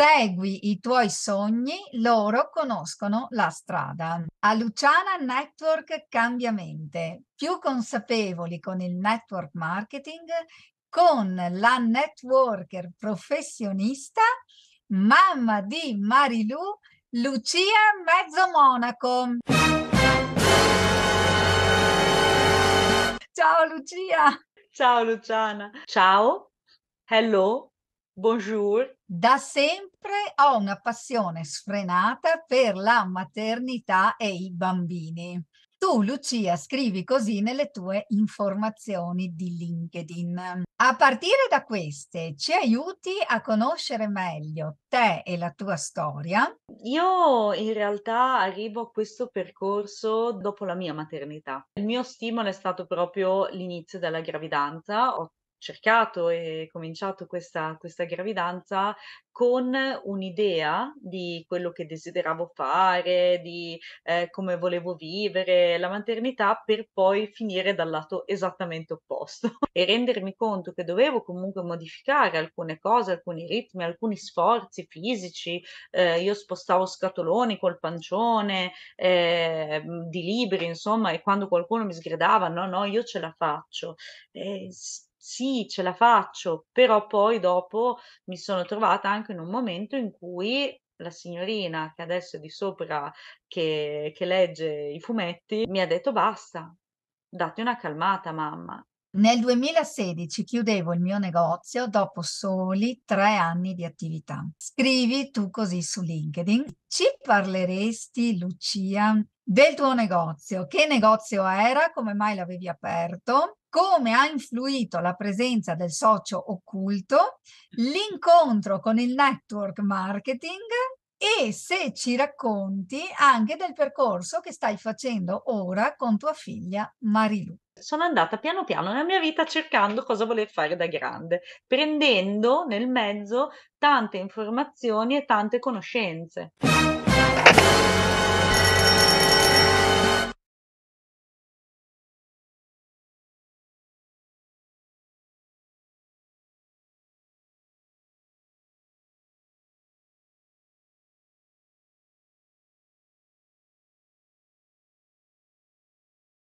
Segui i tuoi sogni, loro conoscono la strada. A Luciana Network cambia Più consapevoli con il network marketing, con la networker professionista, mamma di Marilu, Lucia Mezzomonaco. Ciao Lucia. Ciao Luciana. Ciao. Hello, Bonjour. Da sempre ho una passione sfrenata per la maternità e i bambini. Tu, Lucia, scrivi così nelle tue informazioni di LinkedIn. A partire da queste, ci aiuti a conoscere meglio te e la tua storia? Io in realtà arrivo a questo percorso dopo la mia maternità. Il mio stimolo è stato proprio l'inizio della gravidanza. Ho cercato e cominciato questa, questa gravidanza con un'idea di quello che desideravo fare, di eh, come volevo vivere la maternità, per poi finire dal lato esattamente opposto e rendermi conto che dovevo comunque modificare alcune cose, alcuni ritmi, alcuni sforzi fisici. Eh, io spostavo scatoloni col pancione, eh, di libri, insomma, e quando qualcuno mi sgridava, no, no, io ce la faccio. Eh, sì, ce la faccio, però poi dopo mi sono trovata anche in un momento in cui la signorina che adesso è di sopra, che, che legge i fumetti, mi ha detto basta, date una calmata mamma. Nel 2016 chiudevo il mio negozio dopo soli tre anni di attività. Scrivi tu così su LinkedIn. Ci parleresti, Lucia, del tuo negozio? Che negozio era? Come mai l'avevi aperto? Come ha influito la presenza del socio occulto? L'incontro con il network marketing? E se ci racconti anche del percorso che stai facendo ora con tua figlia Marilu sono andata piano piano nella mia vita cercando cosa voler fare da grande, prendendo nel mezzo tante informazioni e tante conoscenze.